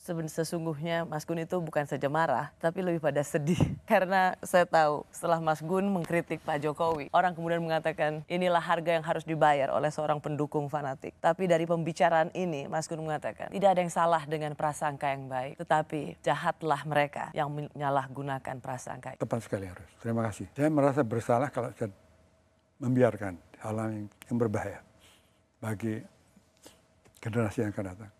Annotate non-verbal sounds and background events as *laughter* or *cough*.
sesungguhnya Mas Gun itu bukan saja marah, tapi lebih pada sedih. *laughs* Karena saya tahu setelah Mas Gun mengkritik Pak Jokowi, orang kemudian mengatakan inilah harga yang harus dibayar oleh seorang pendukung fanatik. Tapi dari pembicaraan ini Mas Gun mengatakan tidak ada yang salah dengan prasangka yang baik, tetapi jahatlah mereka yang menyalahgunakan prasangka. Tepat sekali harus. Terima kasih. Saya merasa bersalah kalau saya membiarkan hal yang berbahaya bagi generasi yang akan datang.